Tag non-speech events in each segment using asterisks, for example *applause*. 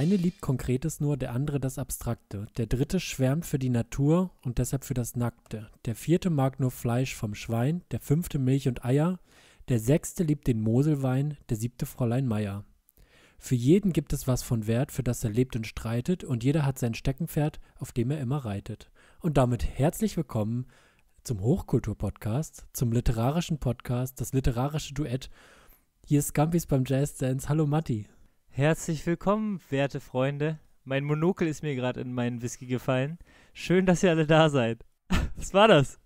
eine liebt Konkretes nur, der andere das Abstrakte. Der dritte schwärmt für die Natur und deshalb für das Nackte. Der vierte mag nur Fleisch vom Schwein, der fünfte Milch und Eier, der sechste liebt den Moselwein, der siebte Fräulein Meier. Für jeden gibt es was von Wert, für das er lebt und streitet, und jeder hat sein Steckenpferd, auf dem er immer reitet. Und damit herzlich willkommen zum Hochkultur-Podcast, zum literarischen Podcast, das literarische Duett. Hier ist Scampis beim Jazz Dance. Hallo Matti. Herzlich willkommen, werte Freunde. Mein Monokel ist mir gerade in meinen Whisky gefallen. Schön, dass ihr alle da seid. *laughs* Was war das?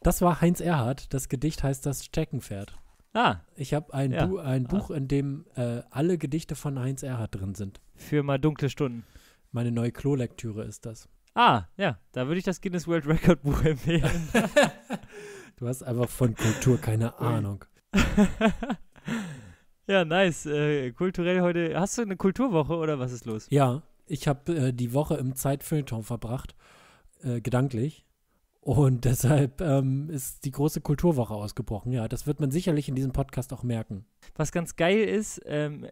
Das war Heinz Erhardt. Das Gedicht heißt Das Steckenpferd. Ah. Ich habe ein, ja. Bu ein ah. Buch, in dem äh, alle Gedichte von Heinz Erhardt drin sind. Für mal dunkle Stunden. Meine neue Klolektüre ist das. Ah, ja. Da würde ich das Guinness World Record Buch *laughs* empfehlen. du hast einfach von Kultur keine Ahnung. *laughs* Ja, nice. Äh, kulturell heute. Hast du eine Kulturwoche oder was ist los? Ja, ich habe äh, die Woche im Zeitfilmton verbracht, äh, gedanklich. Und *laughs* deshalb ähm, ist die große Kulturwoche ausgebrochen. Ja, das wird man sicherlich in diesem Podcast auch merken. Was ganz geil ist, ähm,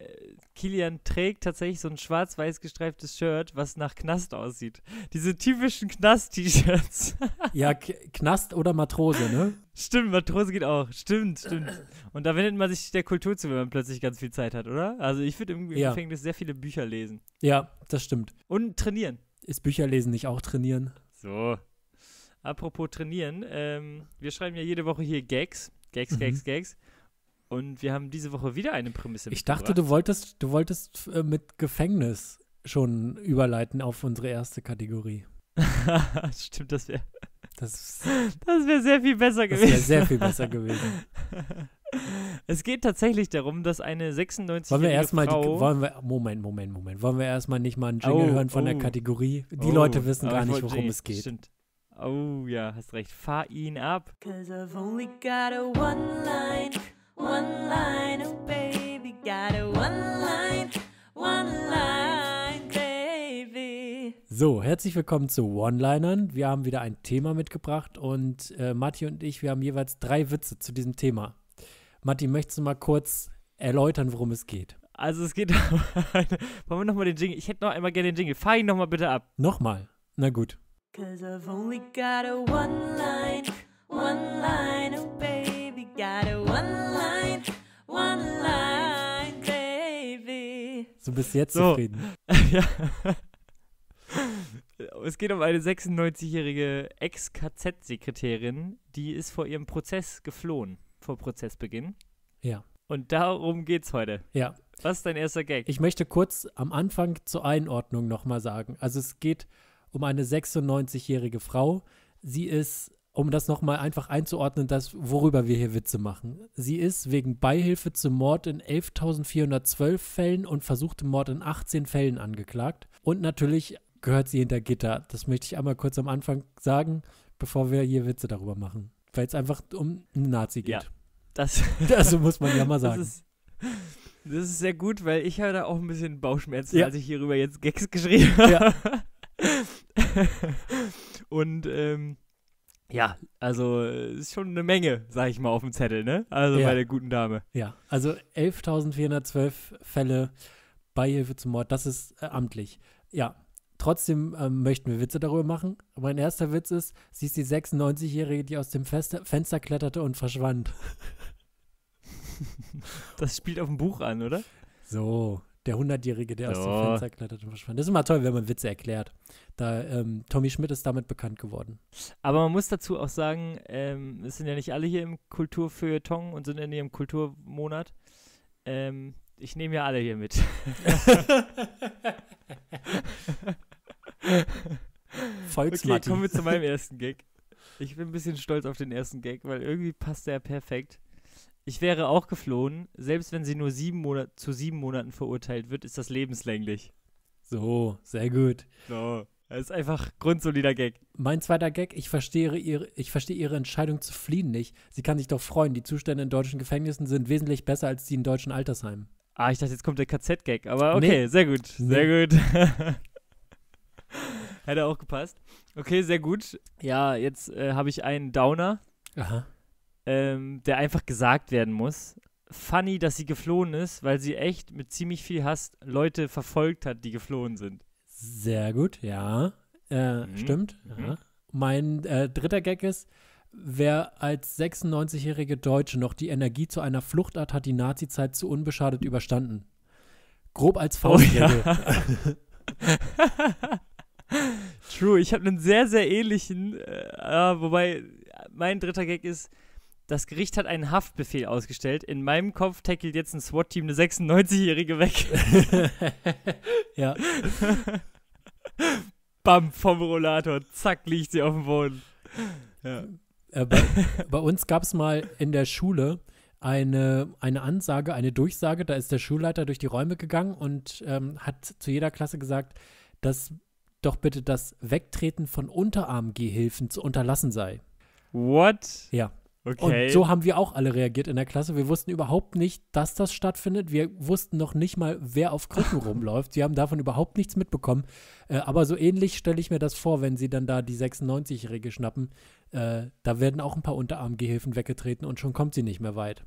Kilian trägt tatsächlich so ein schwarz-weiß gestreiftes Shirt, was nach Knast aussieht. Diese typischen Knast-T-Shirts. *laughs* ja, K Knast oder Matrose, ne? Stimmt, Matrose geht auch. Stimmt, stimmt. Und da wendet man sich der Kultur zu, wenn man plötzlich ganz viel Zeit hat, oder? Also ich würde im ja. Gefängnis sehr viele Bücher lesen. Ja, das stimmt. Und trainieren. Ist Bücherlesen nicht auch trainieren? So. Apropos trainieren, ähm, wir schreiben ja jede Woche hier Gags. Gags, Gags, mhm. Gags. Und wir haben diese Woche wieder eine Prämisse. Ich dachte, du wolltest, du wolltest äh, mit Gefängnis schon überleiten auf unsere erste Kategorie. *laughs* Stimmt, das wäre. Das, das wäre sehr viel besser gewesen. Das wäre sehr viel besser gewesen. es geht tatsächlich darum, dass eine 96-jährige wollen wir erstmal Frau... wollen wir, Moment, Moment, Moment. Wollen wir erstmal nicht mal einen Jingle oh, hören von oh, der Kategorie? Die oh, Leute wissen gar nicht, worum es geht. Stimmt. Oh ja, hast recht. Fahr ihn ab. Cause I've only got a one line one line, oh baby, got a one line, one line, baby. So, herzlich willkommen zu One-Linern. Wir haben wieder ein Thema mitgebracht und äh, Matti und ich, wir haben jeweils drei Witze zu diesem Thema. Matti, möchtest du mal kurz erläutern, worum es geht? Also es geht. *laughs* Wollen wir nochmal den Jingle? Ich hätte noch einmal gerne den Jingle. Fahr ihn nochmal bitte ab. Nochmal. Na gut. Cause I've only got a one line, one line, oh baby, got a one line. Du bist jetzt so. zufrieden. *laughs* ja. Es geht um eine 96-jährige Ex-KZ-Sekretärin, die ist vor ihrem Prozess geflohen, vor Prozessbeginn. Ja. Und darum geht's heute. Ja. Was ist dein erster Gag? Ich möchte kurz am Anfang zur Einordnung nochmal sagen. Also es geht um eine 96-jährige Frau. Sie ist um das nochmal einfach einzuordnen, das, worüber wir hier Witze machen. Sie ist wegen Beihilfe zum Mord in 11.412 Fällen und versuchtem Mord in 18 Fällen angeklagt. Und natürlich gehört sie hinter Gitter. Das möchte ich einmal kurz am Anfang sagen, bevor wir hier Witze darüber machen. Weil es einfach um einen Nazi geht. Ja, das *laughs* also muss man ja mal sagen. Das ist, das ist sehr gut, weil ich hatte auch ein bisschen Bauchschmerzen, ja. als ich hierüber jetzt Gags geschrieben habe. Ja. *laughs* und ähm, ja, also ist schon eine Menge, sag ich mal, auf dem Zettel, ne? Also ja. bei der guten Dame. Ja, also 11.412 Fälle Beihilfe zum Mord, das ist äh, amtlich. Ja, trotzdem ähm, möchten wir Witze darüber machen. Mein erster Witz ist, sie ist die 96-Jährige, die aus dem Feste Fenster kletterte und verschwand. *laughs* Das spielt auf dem Buch an, oder? So, der 100-Jährige, der oh. aus dem Fenster klettert und verschwand. Das ist immer toll, wenn man Witze erklärt. Da, ähm, Tommy Schmidt ist damit bekannt geworden. Aber man muss dazu auch sagen, ähm, es sind ja nicht alle hier im Kulturfeuilleton und sind in ihrem Kulturmonat. Ähm, ich nehme ja alle hier mit. *laughs* Volksmartin. Okay, kommen wir zu meinem ersten Gag. Ich bin ein bisschen stolz auf den ersten Gag, weil irgendwie passt der perfekt. Ich wäre auch geflohen. Selbst wenn sie nur sieben Monat, zu sieben Monaten verurteilt wird, ist das lebenslänglich. So, sehr gut. So. Das ist einfach grundsolider Gag. Mein zweiter Gag, ich verstehe, ihre, ich verstehe ihre Entscheidung zu fliehen nicht. Sie kann sich doch freuen. Die Zustände in deutschen Gefängnissen sind wesentlich besser als die in deutschen Altersheimen. Ah, ich dachte, jetzt kommt der KZ-Gag, aber okay, nee. sehr gut. Sehr nee. gut. *laughs* Hätte auch gepasst. Okay, sehr gut. Ja, jetzt äh, habe ich einen Downer. Aha ähm, der einfach gesagt werden muss. Funny, dass sie geflohen ist, weil sie echt mit ziemlich viel Hass Leute verfolgt hat, die geflohen sind. Sehr gut, ja. Äh, mhm. Stimmt. Mhm. Ja. Mein äh, dritter Gag ist, Wer als 96-jährige Deutsche noch die Energie zu einer Fluchtart hat, hat die Nazizeit zu unbeschadet überstanden. Grob als Faustregel. Oh, ja. *laughs* *laughs* True, ich habe einen sehr, sehr ähnlichen, äh, wobei mein dritter Gag ist, das Gericht hat einen Haftbefehl ausgestellt. In meinem Kopf tackelt jetzt ein SWAT-Team eine 96-Jährige weg. *laughs* ja. Bam, vom Rollator. Zack, liegt sie auf dem Boden. Ja. Äh, bei, bei, uns gab es mal in der Schule eine, eine Ansage, eine Durchsage. Da ist der Schulleiter durch die Räume gegangen und ähm, hat zu jeder Klasse gesagt, dass doch bitte das Wegtreten von Unterarmgehhilfen zu unterlassen sei. What? Ja. Okay. Und so haben wir auch alle reagiert in der Klasse. Wir wussten überhaupt nicht, dass das stattfindet. Wir wussten noch nicht mal, wer auf Krücken rumläuft. Sie haben davon überhaupt nichts mitbekommen. Äh, aber so ähnlich stelle ich mir das vor, wenn sie dann da die 96-Jährige schnappen. Äh, da werden auch ein paar Unterarmgehilfen weggetreten und schon kommt sie nicht mehr weit.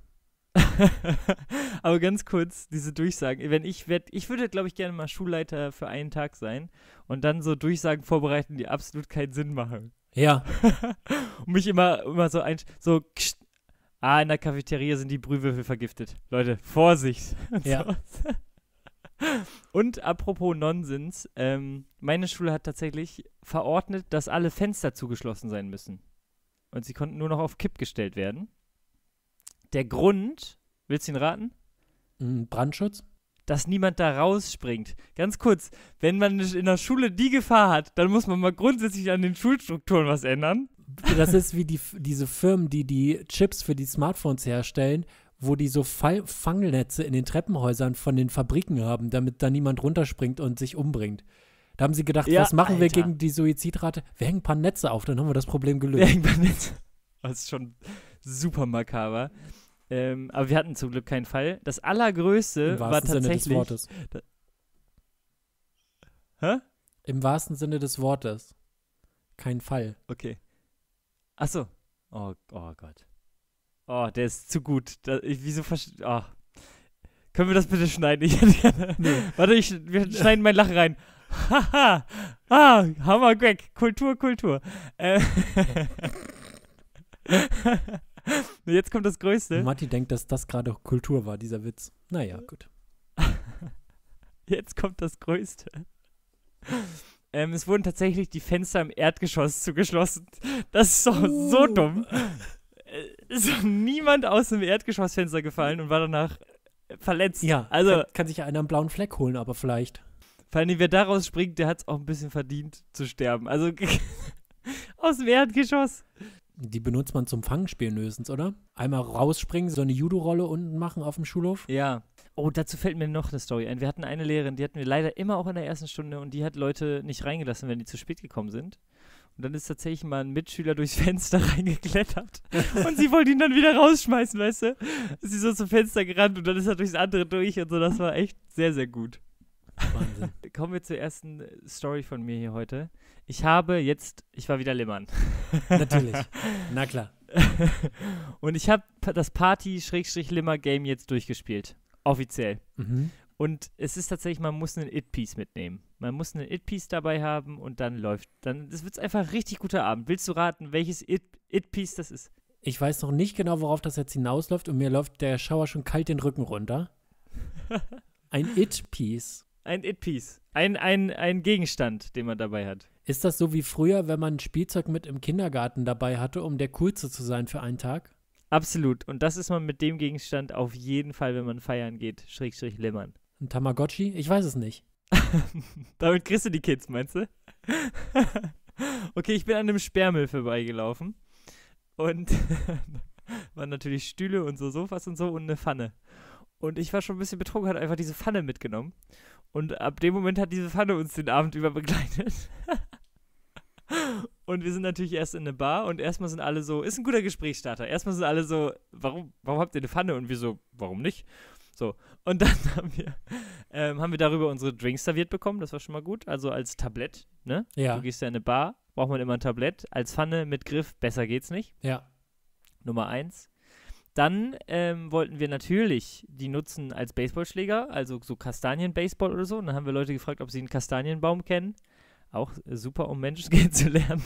*laughs* aber ganz kurz, diese Durchsagen. Wenn ich werd, ich würde, glaube ich, gerne mal Schulleiter für einen Tag sein und dann so Durchsagen vorbereiten, die absolut keinen Sinn machen. Ja. *laughs* und mich immer, immer so ein, so, ksch, ah, in der Cafeteria sind die Brühwürfel vergiftet. Leute, Vorsicht. Und *laughs* ja. So. *laughs* Und apropos Nonsens, ähm, meine Schule hat tatsächlich verordnet, dass alle Fenster zugeschlossen sein müssen. Und sie konnten nur noch auf Kipp gestellt werden. Der Grund, willst du ihn raten? Mm, Brandschutz? dass niemand da rausspringt. Ganz kurz, wenn man in der Schule die Gefahr hat, dann muss man mal grundsätzlich an den Schulstrukturen was ändern. Das ist wie die, diese Firmen, die die Chips für die Smartphones herstellen, wo die so Fangnetze in den Treppenhäusern von den Fabriken haben, damit da niemand runterspringt und sich umbringt. Da haben sie gedacht, ja, was machen Alter. wir gegen die Suizidrate? Wir hängen ein paar Netze auf, dann haben wir das Problem gelöst. Wir hängen ein paar Netze. Das ist schon super makaber. Ähm, aber wir hatten zum Glück keinen Fall. Das Allergrößte war tatsächlich. Sinne des Wortes. Hä? Im wahrsten Sinne des Wortes. Kein Fall. Okay. Achso. Oh, oh Gott. Oh, der ist zu gut. Da, ich, wieso verstehe. Oh. Können wir das bitte schneiden? Ich hätte nee. *laughs* Warte, ich, wir schneiden mein Lachen rein. Haha. ah, Hammer Greg. Kultur, Kultur. Äh. *laughs* *laughs* *laughs* Jetzt kommt das Größte. Matti denkt, dass das gerade Kultur war, dieser Witz. Naja, gut. *laughs* Jetzt kommt das Größte. Ähm, es wurden tatsächlich die Fenster im Erdgeschoss zugeschlossen. Das ist doch uh. so dumm. Es äh, ist niemand aus dem Erdgeschossfenster gefallen und war danach verletzt. Ja, also kann, kann sich einer einen blauen Fleck holen, aber vielleicht. Vor allem, wer daraus springt, der hat es auch ein bisschen verdient zu sterben. Also *laughs* aus dem Erdgeschoss. Die benutzt man zum Fangspielen höchstens, oder? Einmal rausspringen, so eine Judo-Rolle unten machen auf dem Schulhof. Ja. Oh, dazu fällt mir noch eine Story ein. Wir hatten eine Lehrerin, die hatten wir leider immer auch in der ersten Stunde und die hat Leute nicht reingelassen, wenn die zu spät gekommen sind. Und dann ist tatsächlich mal ein Mitschüler durchs *laughs* Fenster reingeklettert. und sie wollte ihn dann wieder rausschmeißen, weißt du? Sie Ist so zum Fenster gerannt und dann ist er durchs andere durch und so. Das war echt sehr, sehr gut. Wahnsinn. *laughs* Kommen wir zur ersten äh, Story von mir hier heute. Ich habe jetzt, ich war wieder Limmern. *laughs* Natürlich. Na klar. *laughs* und ich habe das Party-Limmer-Game jetzt durchgespielt. Offiziell. Mhm. Und es ist tatsächlich, man muss einen It-Piece mitnehmen. Man muss einen It-Piece dabei haben und dann läuft. Dann wird es einfach ein richtig guter Abend. Willst du raten, welches It-Piece das ist? Ich weiß noch nicht genau, worauf das jetzt hinausläuft und mir läuft der Schauer schon kalt den Rücken runter. Ein It-Piece ein It-Piece. Ein, ein, ein Gegenstand, den man dabei hat. Ist das so wie früher, wenn man ein Spielzeug mit im Kindergarten dabei hatte, um der Coolste zu sein für einen Tag? Absolut. Und das ist man mit dem Gegenstand auf jeden Fall, wenn man feiern geht. Schrägstrich schräg, limmern. Ein Tamagotchi? Ich weiß es nicht. *laughs* Damit kriegst du die Kids, meinst du? *laughs* okay, ich bin an einem Sperrmüll vorbeigelaufen. Und *laughs* waren natürlich Stühle und so Sofas und so und eine Pfanne. Und ich war schon ein bisschen betrunken, hat einfach diese Pfanne mitgenommen. Und ab dem Moment hat diese Pfanne uns den Abend über begleitet. *laughs* und wir sind natürlich erst in eine Bar und erstmal sind alle so, ist ein guter Gesprächsstarter. Erstmal sind alle so, warum, warum habt ihr eine Pfanne? Und wir so, warum nicht? So, und dann *laughs* haben wir, ähm, haben wir darüber unsere Drinks serviert bekommen, das war schon mal gut. Also als Tablett, ne? Ja. Du gehst ja in eine Bar, braucht man immer ein Tablett. Als Pfanne mit Griff, besser geht's nicht. Ja. Nummer eins. Dann ähm, wollten wir natürlich die nutzen als Baseballschläger, also so Kastanien-Baseball oder so. Und dann haben wir Leute gefragt, ob sie einen Kastanienbaum kennen. Auch äh, super, um Menschen *laughs* kennenzulernen.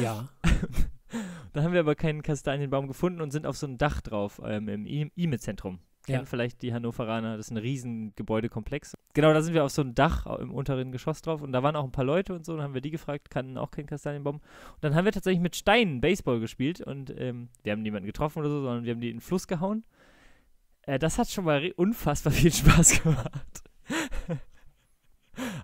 ja. *laughs* da haben wir aber keinen Kastanienbaum gefunden und sind auf so ein Dach drauf ähm, im IME-Zentrum kennen ja. vielleicht die Hannoveraner, das ist ein riesen Gebäudekomplex. Genau, da sind wir auf so einem Dach im unteren Geschoss drauf und da waren auch ein paar Leute und so, dann haben wir die gefragt, kannten auch keinen Kastanienbaum. Und dann haben wir tatsächlich mit Steinen Baseball gespielt und ähm, wir haben niemanden getroffen oder so, sondern wir haben die in den Fluss gehauen. Äh, das hat schon mal unfassbar *laughs* viel Spaß gemacht. *laughs*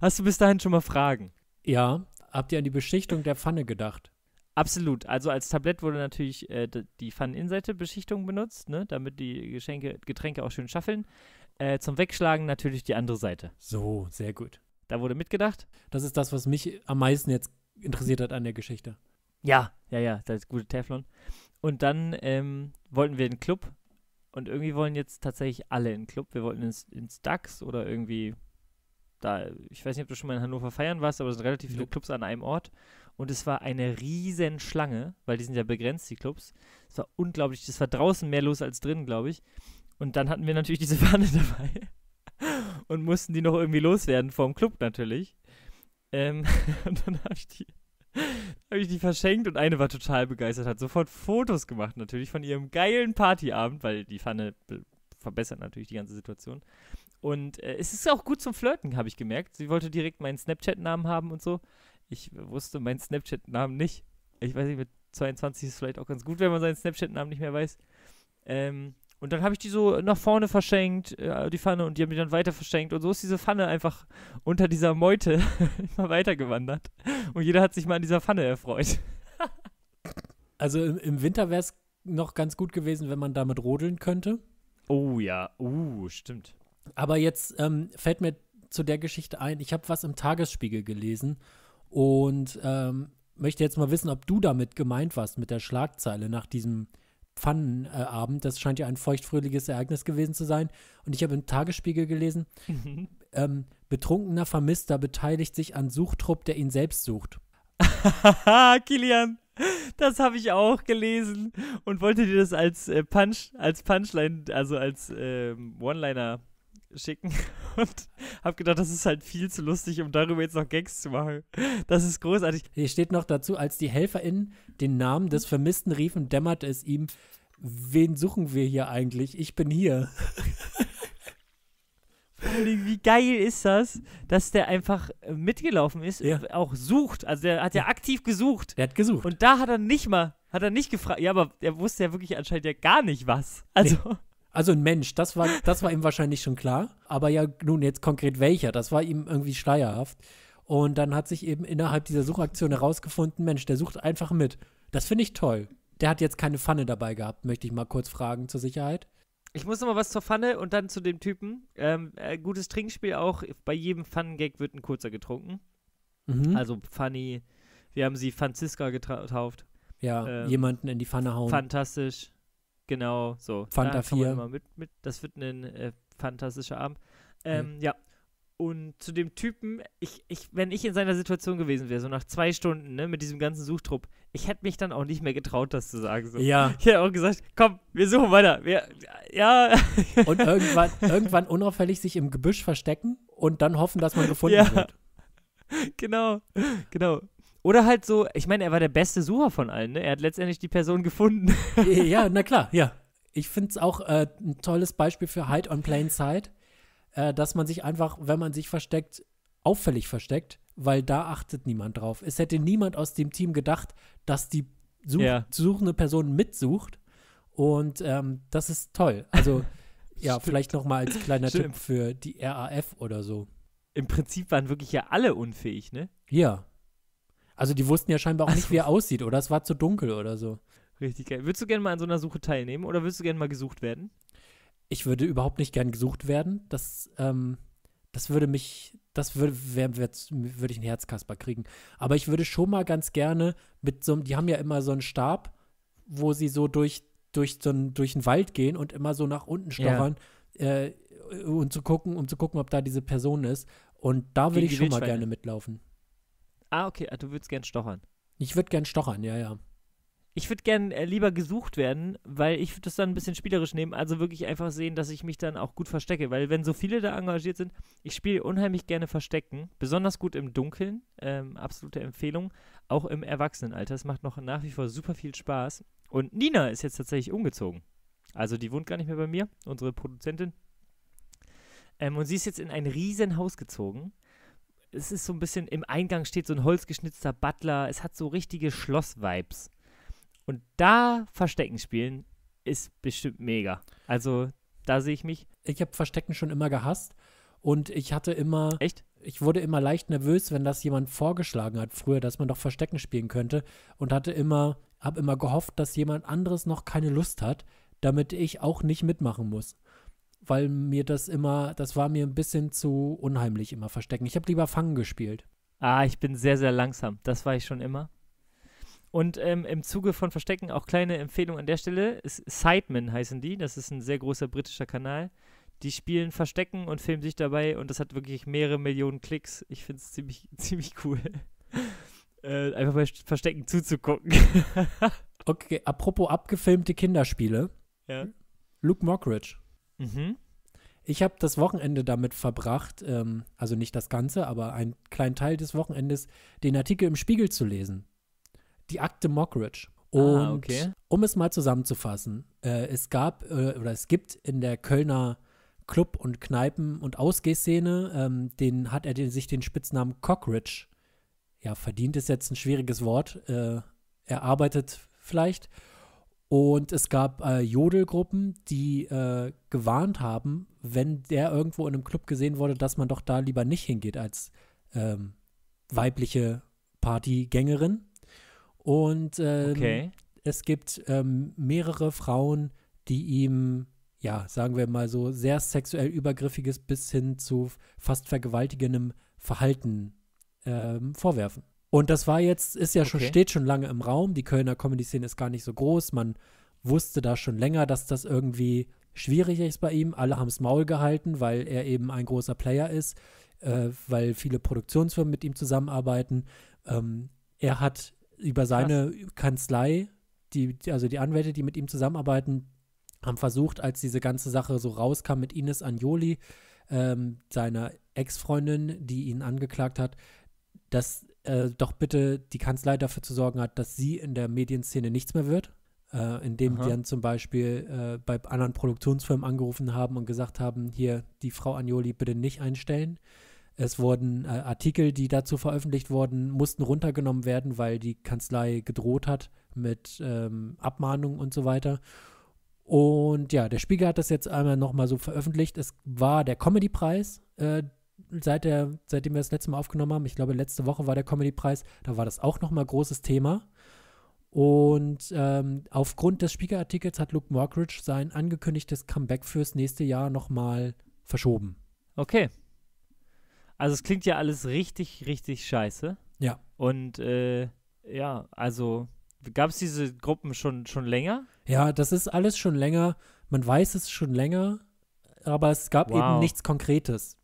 Hast du bis dahin schon mal Fragen? Ja, habt ihr an die Beschichtung der Pfanne gedacht? Absolut. Also als Tablett wurde natürlich äh, die fun beschichtung benutzt, ne? damit die Geschenke, Getränke auch schön schaffeln. Äh, zum Wegschlagen natürlich die andere Seite. So, sehr gut. Da wurde mitgedacht. Das ist das, was mich am meisten jetzt interessiert hat an der Geschichte. Ja, ja, ja, das ist gute Teflon. Und dann ähm, wollten wir in den Club und irgendwie wollen jetzt tatsächlich alle in den Club. Wir wollten ins, ins DAX oder irgendwie da, ich weiß nicht, ob du schon mal in Hannover feiern warst, aber es sind relativ viele Clubs an einem Ort und es war eine riesen Schlange, weil die sind ja begrenzt, die Clubs. Es war unglaublich, es war draußen mehr los als drin, glaube ich. Und dann hatten wir natürlich diese Pfanne *laughs* dabei und mussten die noch irgendwie loswerden vom Club natürlich. Ähm, *laughs* und dann habe ich die ich die verschenkt und eine war total begeistert, hat sofort Fotos gemacht natürlich von ihrem geilen Partyabend, weil die Pfanne verbessert natürlich die ganze Situation. Und äh, es ist auch gut zum Flirten, habe ich gemerkt. Sie wollte direkt meinen Snapchat-Namen haben und so. Ich wusste meinen Snapchat-Namen nicht. Ich weiß nicht, mit 22 ist es vielleicht auch ganz gut, wenn man seinen Snapchat-Namen nicht mehr weiß. Ähm, und dann habe ich die so nach vorne verschenkt, äh, die Pfanne, und die haben die dann weiter verschenkt. Und so ist diese Pfanne einfach unter dieser Meute *laughs* immer weitergewandert. Und jeder hat sich mal an dieser Pfanne erfreut. *laughs* also im, im Winter wäre es noch ganz gut gewesen, wenn man damit rodeln könnte. Oh ja, uh, stimmt. Aber jetzt ähm, fällt mir zu der Geschichte ein, ich habe was im Tagesspiegel gelesen und ähm, möchte jetzt mal wissen, ob du damit gemeint warst mit der Schlagzeile nach diesem Pfannenabend. Das scheint ja ein feuchtfröhliches Ereignis gewesen zu sein. Und ich habe im Tagesspiegel gelesen, mhm. ähm, betrunkener Vermisster beteiligt sich an Suchtrupp, der ihn selbst sucht. *laughs* Kilian, das habe ich auch gelesen und wollte dir das als äh, Punch, als Punchline, also als äh, One-Liner schicken *laughs* und habe gedacht, das ist halt viel zu lustig, um darüber jetzt noch Gags zu machen. Das ist großartig. Hier steht noch dazu, als die HelferInnen den Namen des Vermissten riefen, dämmerte es ihm, wen suchen wir hier eigentlich? Ich bin hier. Wie geil ist das, dass der einfach äh, mitgelaufen ist, ja. Äh, auch sucht. Also der hat ja, ja aktiv gesucht. Er hat gesucht. Und da hat er nicht mal, hat er nicht gefragt. Ja, aber er wusste ja wirklich anscheinend ja gar nicht was. Also. Nee. Also ein Mensch, das war, das war ihm wahrscheinlich schon klar. Aber ja, nun jetzt konkret welcher, das war ihm irgendwie schleierhaft. Und dann hat sich eben innerhalb dieser Suchaktion herausgefunden, Mensch, der sucht einfach mit. Das finde ich toll. Der hat jetzt keine Pfanne dabei gehabt, möchte ich mal kurz fragen zur Sicherheit. Ich muss noch mal was zur Pfanne und dann zu dem Typen. Ähm, äh, gutes Trinkspiel auch. Bei jedem Pfannengag wird ein kurzer getrunken. Mhm. Also Funny. wir haben sie Franziska getauft. Ja, ähm, jemanden in die Pfanne hauen. Fantastisch. Genau, so. Fanta da 4. Mit, mit. Das wird ein äh, fantastischer Abend. Mhm. Ähm, mhm. Ja. Und zu dem Typen, ich, ich, wenn ich in seiner Situation gewesen wäre, so nach zwei Stunden ne, mit diesem ganzen Suchtrupp, ich hätte mich dann auch nicht mehr getraut, das zu sagen. So. Ja. Ich hätte auch gesagt, komm, wir suchen weiter. Wir, ja. Und *laughs* irgendwann, irgendwann unauffällig sich im Gebüsch verstecken und dann hoffen, dass man gefunden ja. wird. Genau, genau. Oder halt so, ich meine, er war der beste Sucher von allen, ne? Er hat letztendlich die Person gefunden. ja, *laughs* na klar, ja. Ich finde es auch äh, ein tolles Beispiel für Hide on Plain Sight, äh, dass man sich einfach, wenn man sich versteckt, auffällig versteckt, weil da achtet niemand drauf. Es hätte niemand aus dem Team gedacht, dass die such ja. suchende Person mitsucht. Und ähm, das ist toll. Also, *laughs* ja, vielleicht noch mal als kleiner Stimmt. Tipp für die RAF oder so. Im Prinzip waren wirklich ja alle unfähig, ne? Ja. Also die wussten ja scheinbar auch also, nicht, wie er aussieht, oder? Es war zu dunkel oder so. Richtig geil. Würdest du gerne mal an so einer Suche teilnehmen oder würdest du gerne mal gesucht werden? Ich würde überhaupt nicht gern gesucht werden. Das, ähm, das würde mich, das würde, würde ich ein Herzkasper kriegen. Aber ich würde schon mal ganz gerne mit so einem, die haben ja immer so einen Stab, wo sie so durch, durch, so einen, durch den Wald gehen und immer so nach unten stochern. Ja. Äh, und zu gucken, um zu gucken, ob da diese Person ist. Und da würde ich schon mal gerne mitlaufen. Ah, okay, ah, du würdest gern stochern. Ich würde gern stochern, ja, ja. Ich würde gern äh, lieber gesucht werden, weil ich das dann ein bisschen spielerisch nehmen, also wirklich einfach sehen, dass ich mich dann auch gut verstecke, weil wenn so viele da engagiert sind, ich spiele unheimlich gerne Verstecken, besonders gut im Dunkeln, ähm, absolute Empfehlung, auch im Erwachsenenalter, es macht noch nach wie vor super viel Spaß und Nina ist jetzt tatsächlich umgezogen, also die wohnt gar nicht mehr bei mir, unsere Produzentin, ähm, und sie ist jetzt in ein Riesenhaus gezogen es ist so ein bisschen, im Eingang steht so ein holzgeschnitzter Butler, es hat so richtige Schloss-Vibes. Und da Verstecken spielen ist bestimmt mega. Also da sehe ich mich. Ich habe Verstecken schon immer gehasst und ich hatte immer. Echt? Ich wurde immer leicht nervös, wenn das jemand vorgeschlagen hat früher, dass man doch Verstecken spielen könnte und hatte immer, habe immer gehofft, dass jemand anderes noch keine Lust hat, damit ich auch nicht mitmachen muss weil mir das immer, das war mir ein bisschen zu unheimlich immer verstecken. Ich habe lieber Fangen gespielt. Ah, ich bin sehr, sehr langsam. Das war ich schon immer. Und ähm, im Zuge von Verstecken auch kleine Empfehlung an der Stelle. Sidemen heißen die. Das ist ein sehr großer britischer Kanal. Die spielen Verstecken und filmen sich dabei und das hat wirklich mehrere Millionen Klicks. Ich finde es ziemlich, *laughs* ziemlich cool. *laughs* äh, einfach bei Verstecken zuzugucken. *laughs* okay, apropos abgefilmte Kinderspiele. Ja. Luke Mockridge Mhm. Ich habe das Wochenende damit verbracht, ähm, also nicht das Ganze, aber einen kleinen Teil des Wochenendes, den Artikel im Spiegel zu lesen. Die Akte Mockridge. Ah, und ah, okay. um es mal zusammenzufassen, äh, es gab äh, oder es gibt in der Kölner Club- und Kneipen- und Ausgehszene, ähm, den hat er den, sich den Spitznamen Cockridge. Ja, verdient ist jetzt ein schwieriges Wort. Äh, erarbeitet vielleicht. Und es gab äh, Jodelgruppen, die äh, gewarnt haben, wenn der irgendwo in einem Club gesehen wurde, dass man doch da lieber nicht hingeht als ähm, weibliche Partygängerin. Und ähm, okay. es gibt ähm, mehrere Frauen, die ihm, ja, sagen wir mal so, sehr sexuell übergriffiges bis hin zu fast vergewaltigendem Verhalten ähm, vorwerfen. Und das war jetzt, ist ja schon, okay. steht schon lange im Raum. Die Kölner Comedy-Szene ist gar nicht so groß. Man wusste da schon länger, dass das irgendwie schwierig ist bei ihm. Alle haben haben's Maul gehalten, weil er eben ein großer Player ist, äh, weil viele Produktionsfirmen mit ihm zusammenarbeiten. Ähm, er hat über seine Krass. Kanzlei, die, also die Anwälte, die mit ihm zusammenarbeiten, haben versucht, als diese ganze Sache so rauskam mit Ines Anjoli, ähm, seiner Ex-Freundin, die ihn angeklagt hat, dass äh, doch bitte die Kanzlei dafür zu sorgen hat, dass sie in der Medienszene nichts mehr wird. Äh, indem Aha. die dann zum Beispiel äh, bei anderen Produktionsfirmen angerufen haben und gesagt haben, hier die Frau Agnoli bitte nicht einstellen. Es wurden äh, Artikel, die dazu veröffentlicht wurden, mussten runtergenommen werden, weil die Kanzlei gedroht hat mit ähm, Abmahnungen und so weiter. Und ja, der Spiegel hat das jetzt einmal nochmal so veröffentlicht. Es war der Comedy-Preis, äh, seit der, seitdem wir das letzte Mal aufgenommen haben, ich glaube, letzte Woche war der Comedy-Preis, da war das auch nochmal großes Thema. Und ähm, aufgrund des Spiegelartikels hat Luke Mockridge sein angekündigtes Comeback fürs nächste Jahr nochmal verschoben. Okay. Also es klingt ja alles richtig, richtig scheiße. Ja. Und äh, ja, also gab es diese Gruppen schon, schon länger? Ja, das ist alles schon länger. Man weiß es schon länger, aber es gab wow. eben nichts Konkretes.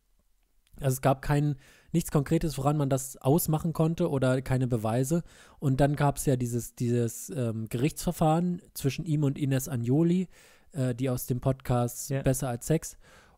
Also es gab kein, nichts Konkretes, woran man das ausmachen konnte oder keine Beweise. Und dann gab es ja dieses, dieses ähm, Gerichtsverfahren zwischen ihm und Ines Agnoli, äh, die aus dem Podcast yeah. Besser als Sex.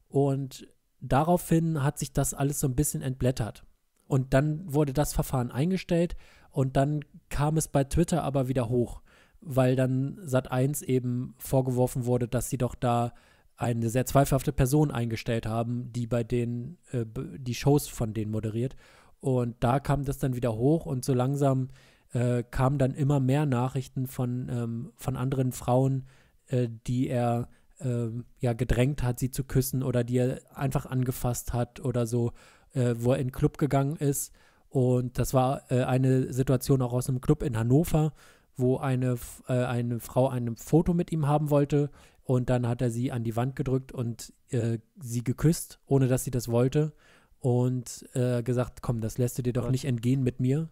Und daraufhin hat sich das alles so ein bisschen entblättert. Und dann wurde das Verfahren eingestellt und dann kam es bei Twitter aber wieder hoch, weil dann Sat1 eben vorgeworfen wurde, dass sie doch da eine sehr zweifelhafte Person eingestellt haben, die bei denen äh, die Shows von denen moderiert. Und da kam das dann wieder hoch und so langsam äh, kamen dann immer mehr Nachrichten von, ähm, von anderen Frauen, äh, die er ähm, ja gedrängt hat, sie zu küssen oder die er einfach angefasst hat oder so, äh, wo er in den Club gegangen ist. Und das war äh, eine Situation auch aus einem Club in Hannover, wo eine, äh, eine Frau ein Foto mit ihm haben wollte. Und dann hat er sie an die Wand gedrückt und äh, sie geküsst, ohne dass sie das wollte. Und äh, gesagt, komm, das lässt du dir doch nicht entgehen mit mir.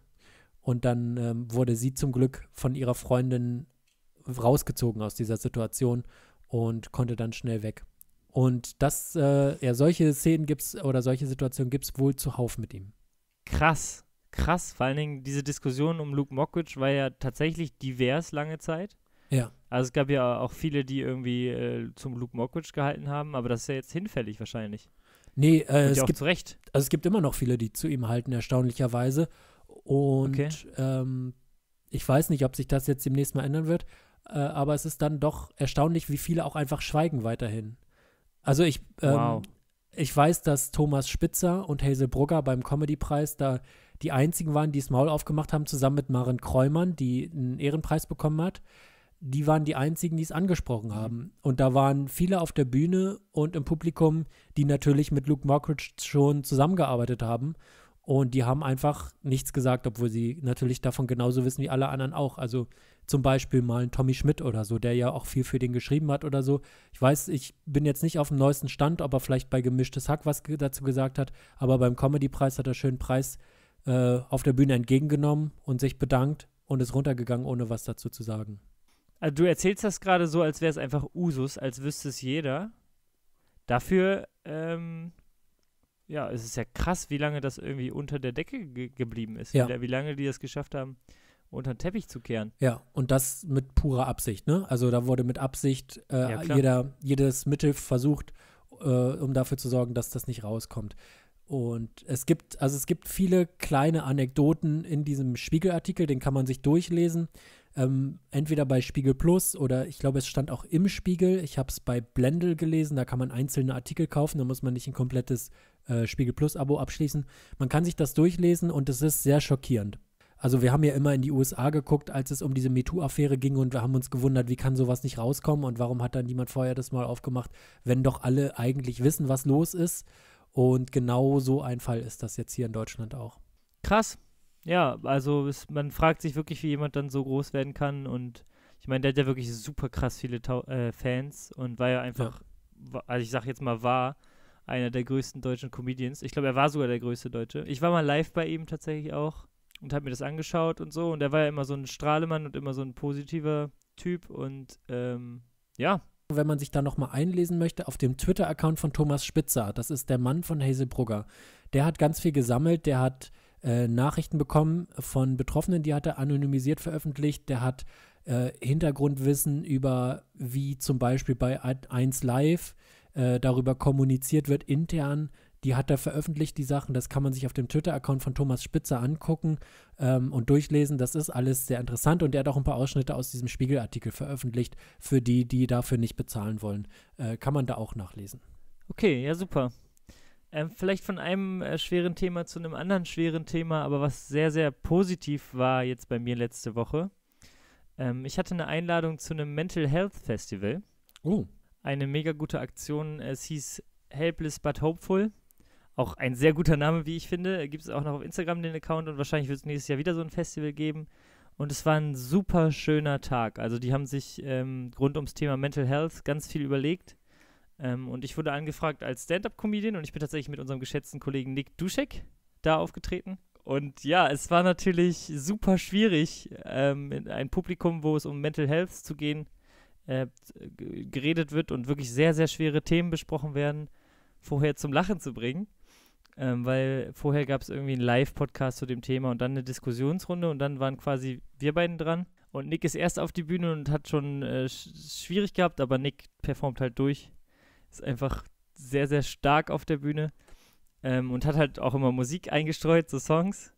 Und dann ähm, wurde sie zum Glück von ihrer Freundin rausgezogen aus dieser Situation und konnte dann schnell weg. Und das, äh, ja, solche Szenen gibt's oder solche Situationen gibt es wohl zuhauf mit ihm. Krass, krass. Vor allen Dingen diese Diskussion um Luke Mockridge war ja tatsächlich divers lange Zeit. Ja. Also es gab ja auch viele, die irgendwie äh, zum Luke Mockridge gehalten haben, aber das ist ja jetzt hinfällig wahrscheinlich. Nee, äh, es gibt zu Recht. Also es gibt immer noch viele, die zu ihm halten, erstaunlicherweise. Und okay. ähm, ich weiß nicht, ob sich das jetzt demnächst mal ändern wird, äh, aber es ist dann doch erstaunlich, wie viele auch einfach schweigen weiterhin. Also ich, ähm, wow. ich weiß, dass Thomas Spitzer und Hazel Brugger beim Comedy-Preis da die einzigen waren, die das Maul aufgemacht haben, zusammen mit Maren Kräumann, die einen Ehrenpreis bekommen hat die waren die einzigen, die es angesprochen mhm. haben. Und da waren viele auf der Bühne und im Publikum, die natürlich mit Luke Mockridge schon zusammengearbeitet haben. Und die haben einfach nichts gesagt, obwohl sie natürlich davon genauso wissen wie alle anderen auch. Also zum Beispiel mal ein Tommy Schmidt oder so, der ja auch viel für den geschrieben hat oder so. Ich weiß, ich bin jetzt nicht auf dem neuesten Stand, ob er vielleicht bei Gemischtes Hack was dazu gesagt hat, aber beim Comedy-Preis hat er schön Preis äh, auf der Bühne entgegengenommen und sich bedankt und ist runtergegangen, ohne was dazu zu sagen. Also du erzählst das gerade so, als wäre es einfach Usus, als wüsste es jeder. Dafür, ähm, ja, es ist ja krass, wie lange das irgendwie unter der Decke ge geblieben ist. Ja. Wie, wie, lange die das geschafft haben, unter den Teppich zu kehren. Ja, und das mit purer Absicht, ne? Also da wurde mit Absicht äh, ja, jeder, jedes Mittel versucht, äh, um dafür zu sorgen, dass das nicht rauskommt. Und es gibt, also es gibt viele kleine Anekdoten in diesem Spiegelartikel, den kann man sich durchlesen ähm, entweder bei Spiegel Plus oder ich glaube, es stand auch im Spiegel. Ich habe es bei Blendel gelesen, da kann man einzelne Artikel kaufen, da muss man nicht ein komplettes äh, Spiegel Plus-Abo abschließen. Man kann sich das durchlesen und es ist sehr schockierend. Also wir haben ja immer in die USA geguckt, als es um diese MeToo-Affäre ging und wir haben uns gewundert, wie kann sowas nicht rauskommen und warum hat dann niemand vorher das mal aufgemacht, wenn doch alle eigentlich wissen, was los ist. Und genau so ein Fall ist das jetzt hier in Deutschland auch. Krass. Ja, also es, man fragt sich wirklich, wie jemand dann so groß werden kann. Und ich meine, der hat ja wirklich super krass viele Tau äh, Fans und war ja einfach, ja. also ich sag jetzt mal, war einer der größten deutschen Comedians. Ich glaube, er war sogar der größte Deutsche. Ich war mal live bei ihm tatsächlich auch und habe mir das angeschaut und so. Und er war ja immer so ein Strahlemann und immer so ein positiver Typ. Und ähm, ja, wenn man sich da nochmal einlesen möchte, auf dem Twitter-Account von Thomas Spitzer, das ist der Mann von Hazel Brugger, Der hat ganz viel gesammelt, der hat äh, Nachrichten bekommen von Betroffenen, die hat er anonymisiert veröffentlicht. Der hat äh, Hintergrundwissen über, wie zum Beispiel bei 1 Live äh, darüber kommuniziert wird intern. Die hat er veröffentlicht, die Sachen. Das kann man sich auf dem Twitter-Account von Thomas Spitzer angucken ähm, und durchlesen. Das ist alles sehr interessant. Und er hat auch ein paar Ausschnitte aus diesem Spiegelartikel veröffentlicht. Für die, die dafür nicht bezahlen wollen, äh, kann man da auch nachlesen. Okay, ja, super. Ähm, vielleicht von einem äh, schweren Thema zu einem anderen schweren Thema, aber was sehr, sehr positiv war jetzt bei mir letzte Woche. Ähm, ich hatte eine Einladung zu einem Mental Health Festival. Oh. Eine mega gute Aktion. Es hieß Helpless but Hopeful. Auch ein sehr guter Name, wie ich finde. Äh, Gibt es auch noch auf Instagram den Account und wahrscheinlich wird es nächstes Jahr wieder so ein Festival geben. Und es war ein super schöner Tag. Also die haben sich ähm, rund ums Thema Mental Health ganz viel überlegt ähm, und ich wurde angefragt als Stand-up-Comedian und ich bin tatsächlich mit unserem geschätzten Kollegen Nick Duschek da aufgetreten. Und ja, es war natürlich super schwierig, ähm, in ein Publikum, wo es um Mental Health zu gehen, äh, geredet wird und wirklich sehr, sehr schwere Themen besprochen werden, vorher zum Lachen zu bringen. Ähm, weil vorher gab es irgendwie einen Live-Podcast zu dem Thema und dann eine Diskussionsrunde und dann waren quasi wir beiden dran. Und Nick ist erst auf die Bühne und hat schon äh, schwierig gehabt, aber Nick performt halt durch ist einfach sehr, sehr stark auf der Bühne ähm, und hat halt auch immer Musik eingestreut, so Songs.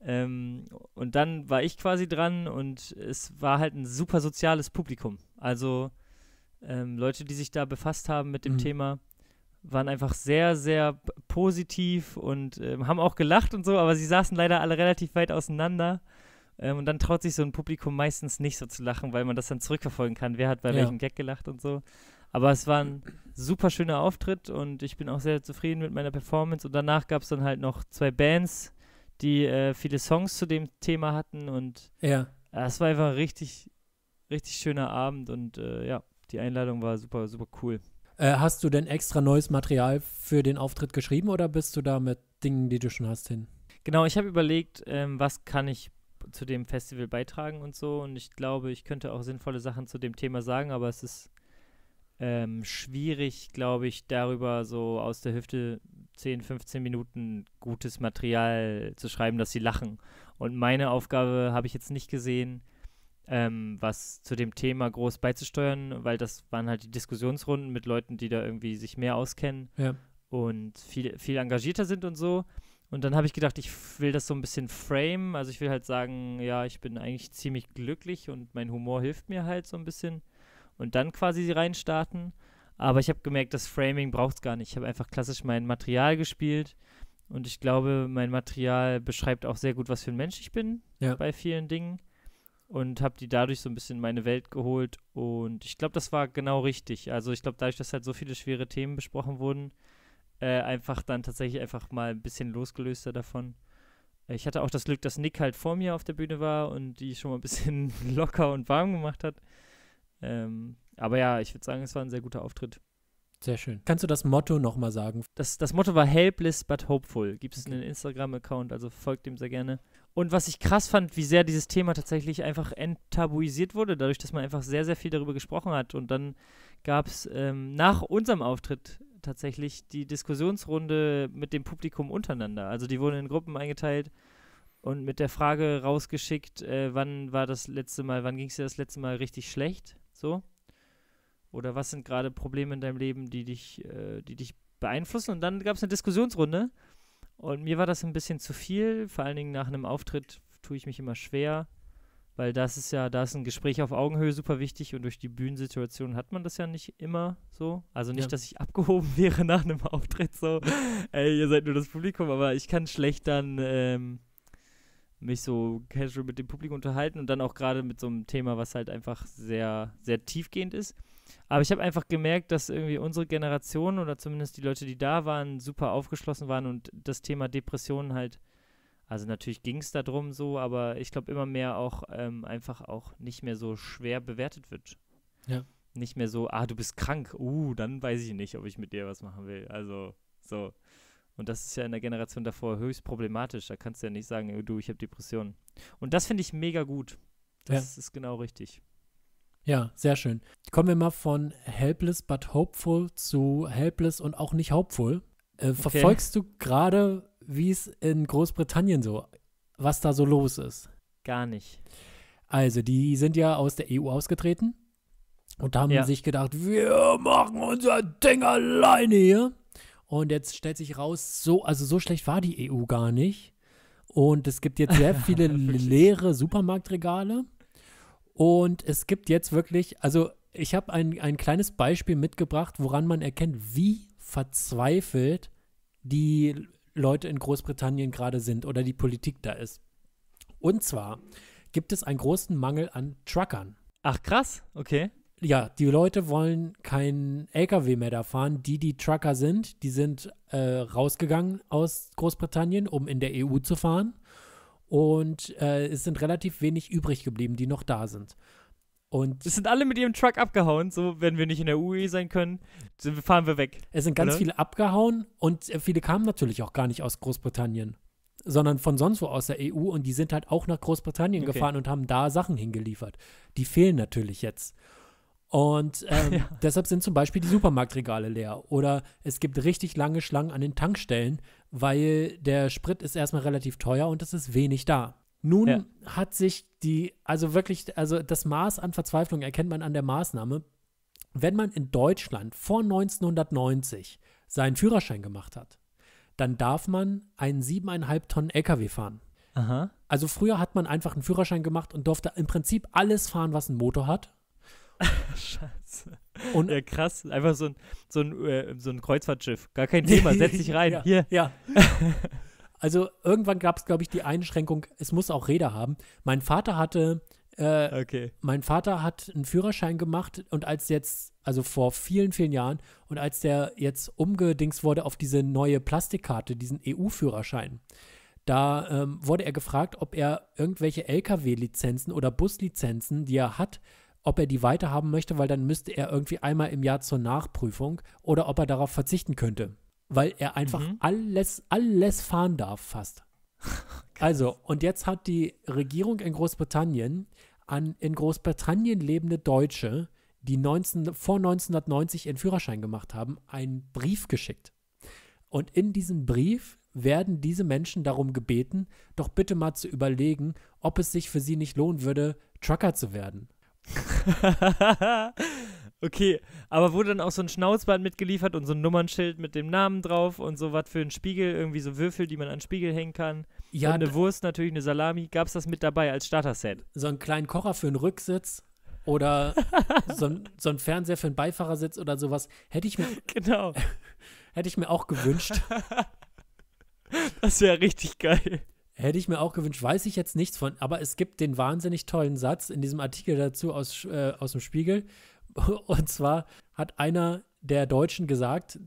Ähm, und dann war ich quasi dran und es war halt ein super soziales Publikum. Also ähm, Leute, die sich da befasst haben mit dem mhm. Thema, waren einfach sehr, sehr positiv und ähm, haben auch gelacht und so, aber sie saßen leider alle relativ weit auseinander. Ähm, und dann traut sich so ein Publikum meistens nicht so zu lachen, weil man das dann zurückverfolgen kann. Wer hat bei ja. welchem Gag gelacht und so. Aber es waren super schöner Auftritt und ich bin auch sehr zufrieden mit meiner Performance. Und danach gab es dann halt noch zwei Bands, die äh, viele Songs zu dem Thema hatten und ja. Äh, es war einfach ein richtig, richtig schöner Abend und äh, ja, die Einladung war super, super cool. Äh, hast du denn extra neues Material für den Auftritt geschrieben oder bist du da mit Dingen, die du schon hast, hin? Genau, ich habe überlegt, ähm, was kann ich zu dem Festival beitragen und so und ich glaube, ich könnte auch sinnvolle Sachen zu dem Thema sagen, aber es ist ähm, schwierig, glaube ich, darüber so aus der Hüfte 10, 15 Minuten gutes Material zu schreiben, dass sie lachen. Und meine Aufgabe habe ich jetzt nicht gesehen, ähm, was zu dem Thema groß beizusteuern, weil das waren halt die Diskussionsrunden mit Leuten, die da irgendwie sich mehr auskennen ja. und viel, viel engagierter sind und so. Und dann habe ich gedacht, ich will das so ein bisschen frame. Also ich will halt sagen, ja, ich bin eigentlich ziemlich glücklich und mein Humor hilft mir halt so ein bisschen und dann quasi reinstarten. Aber ich habe gemerkt, das Framing braucht es gar nicht. Ich habe einfach klassisch mein Material gespielt und ich glaube, mein Material beschreibt auch sehr gut, was für ein Mensch ich bin ja. bei vielen Dingen und habe die dadurch so ein bisschen in meine Welt geholt und ich glaube, das war genau richtig. Also ich glaube, dadurch, dass halt so viele schwere Themen besprochen wurden, äh, einfach dann tatsächlich einfach mal ein bisschen losgelöster davon. Äh, ich hatte auch das Glück, dass Nick halt vor mir auf der Bühne war und die schon mal ein bisschen *laughs* locker und warm gemacht hat. Ähm, aber ja, ich würde sagen, es war ein sehr guter Auftritt. Sehr schön. Kannst du das Motto nochmal sagen? Das, das Motto war Helpless but Hopeful. Gibt es okay. einen Instagram-Account, also folgt dem sehr gerne. Und was ich krass fand, wie sehr dieses Thema tatsächlich einfach enttabuisiert wurde, dadurch, dass man einfach sehr, sehr viel darüber gesprochen hat. Und dann gab es ähm, nach unserem Auftritt tatsächlich die Diskussionsrunde mit dem Publikum untereinander. Also die wurden in Gruppen eingeteilt und mit der Frage rausgeschickt, äh, wann war das letzte Mal, wann ging es dir das letzte Mal richtig schlecht? So? Oder was sind gerade Probleme in deinem Leben, die dich, äh, die dich beeinflussen? Und dann gab es eine Diskussionsrunde. Und mir war das ein bisschen zu viel. Vor allen Dingen nach einem Auftritt tue ich mich immer schwer, weil das ist ja, da ist ein Gespräch auf Augenhöhe super wichtig und durch die Bühnensituation hat man das ja nicht immer so. Also nicht, ja. dass ich abgehoben *laughs* wäre nach einem Auftritt so, *laughs* ey, ihr seid nur das Publikum, aber ich kann schlecht dann ähm, mich so casual mit dem Publikum unterhalten und dann auch gerade mit so einem Thema, was halt einfach sehr, sehr tiefgehend ist. Aber ich habe einfach gemerkt, dass irgendwie unsere Generation oder zumindest die Leute, die da waren, super aufgeschlossen waren und das Thema Depressionen halt, also natürlich ging es darum so, aber ich glaube immer mehr auch ähm, einfach auch nicht mehr so schwer bewertet wird. Ja. Nicht mehr so, ah, du bist krank, uh, dann weiß ich nicht, ob ich mit dir was machen will. Also so. Und das ist ja in der Generation davor höchst problematisch. Da kannst du ja nicht sagen, äh, du, ich habe Depressionen. Und das finde ich mega gut. Das ja. ist genau richtig. Ja, sehr schön. Kommen wir mal von Helpless but Hopeful zu Helpless und auch nicht Hopeful. Äh, okay. Verfolgst du gerade, wie es in Großbritannien so, was da so los ist? Gar nicht. Also, die sind ja aus der EU ausgetreten und haben ja. sich gedacht, wir machen unser Ding alleine hier. Und jetzt stellt sich raus, so, also so schlecht war die EU gar nicht. Und es gibt jetzt sehr *laughs* viele leere Supermarktregale. Und es gibt jetzt wirklich, also ich habe ein, ein kleines Beispiel mitgebracht, woran man erkennt, wie verzweifelt die Leute in Großbritannien gerade sind oder die Politik da ist. Und zwar gibt es einen großen Mangel an Truckern. Ach krass, okay ja, die Leute wollen keinen LKW mehr da fahren, die die Trucker sind. Die sind äh, rausgegangen aus Großbritannien, um in der EU zu fahren. Und äh, es sind relativ wenig übrig geblieben, die noch da sind. Und es sind alle mit ihrem Truck abgehauen, so wenn wir nicht in der UE sein können, fahren wir weg. Es sind ganz oder? viele abgehauen und äh, viele kamen natürlich auch gar nicht aus Großbritannien, sondern von sonst wo aus der EU und die sind halt auch nach Großbritannien okay. gefahren und haben da Sachen hingeliefert. Die fehlen natürlich jetzt. Und ähm, *laughs* ja. deshalb sind zum Beispiel die Supermarktregale leer. Oder es gibt richtig lange Schlangen an den Tankstellen, weil der Sprit ist erstmal relativ teuer und es ist wenig da. Nun ja. hat sich die, also wirklich, also das Maß an Verzweiflung erkennt man an der Maßnahme, wenn man in Deutschland vor 1990 seinen Führerschein gemacht hat, dann darf man einen siebeneinhalb Tonnen LKW fahren. Aha. Also früher hat man einfach einen Führerschein gemacht und durfte im Prinzip alles fahren, was einen Motor hat Scheiße. Und ja, krass, einfach so ein, so ein, äh, so ein Kreuzfahrtschiff. Gar kein Thema, *laughs* setz dich rein. ja, Hier. Ja. *laughs* Also irgendwann gab es, glaube ich, die Einschränkung, es muss auch Räder haben. Mein Vater hatte, äh, okay. mein Vater hat einen Führerschein gemacht und als jetzt, also vor vielen, vielen Jahren, und als der jetzt umgedings wurde auf diese neue Plastikkarte, diesen EU-Führerschein, da ähm, wurde er gefragt, ob er irgendwelche Lkw-Lizenzen oder Buslizenzen, die er hat, ob er die weiterhaben möchte, weil dann müsste er irgendwie einmal im Jahr zur Nachprüfung oder ob er darauf verzichten könnte, weil er einfach mhm. alles, alles fahren darf fast. *laughs* also, und jetzt hat die Regierung in Großbritannien an in Großbritannien lebende Deutsche, die 19, vor 1990 ihren Führerschein gemacht haben, einen Brief geschickt. Und in diesem Brief werden diese Menschen darum gebeten, doch bitte mal zu überlegen, ob es sich für sie nicht lohnen würde, Trucker zu werden. *laughs* okay, aber wurde dann auch so ein Schnauzband mitgeliefert und so ein Nummernschild mit dem Namen drauf und so was für einen Spiegel, irgendwie so Würfel, die man an den Spiegel hängen kann. Ja. Und eine Wurst, natürlich eine Salami. Gab es das mit dabei als Starter-Set? So einen kleinen Kocher für einen Rücksitz oder *laughs* so, ein, so einen Fernseher für einen Beifahrersitz oder sowas. Hätte ich mir. *laughs* Genau. hätte ich mir auch gewünscht. das wäre richtig geil. Hätte ich mir auch gewünscht, weiß ich jetzt nichts von, aber es gibt den wahnsinnig tollen Satz in diesem Artikel dazu aus, äh, aus dem Spiegel. *laughs* Und zwar hat einer der Deutschen gesagt,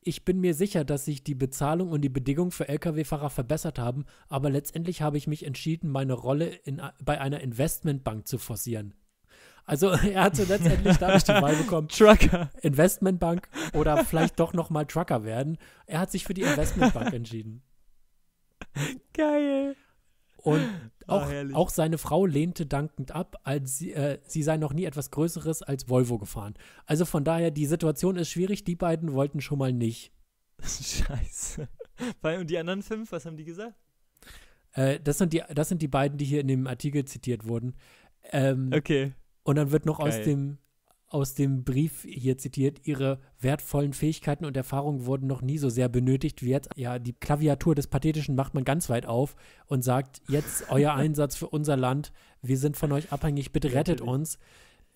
ich bin mir sicher, dass sich die Bezahlung und die Bedingungen für Lkw-Fahrer verbessert haben, aber letztendlich habe ich mich entschieden, meine Rolle in, bei einer Investmentbank zu forcieren. Also *laughs* er hatte letztendlich dadurch die Wahl bekommen, Trucker. Investmentbank oder vielleicht doch nochmal Trucker werden. Er hat sich für die Investmentbank entschieden. Geil. Und ah, auch, auch seine Frau lehnte dankend ab, als sie, äh, sie sei noch nie etwas Größeres als Volvo gefahren. Also von daher, die Situation ist schwierig, die beiden wollten schon mal nicht. *laughs* Scheiße. Und die anderen fünf, was haben die gesagt? Äh, das, sind die, das sind die beiden, die hier in dem Artikel zitiert wurden. Ähm, okay. Und dann wird noch Geil. aus dem aus dem Brief hier zitiert, ihre wertvollen Fähigkeiten und Erfahrungen wurden noch nie so sehr benötigt wie jetzt. Ja, die Klaviatur des Pathetischen macht man ganz weit auf und sagt, jetzt euer *laughs* Einsatz für unser Land, wir sind von euch abhängig, bitte rettet uns.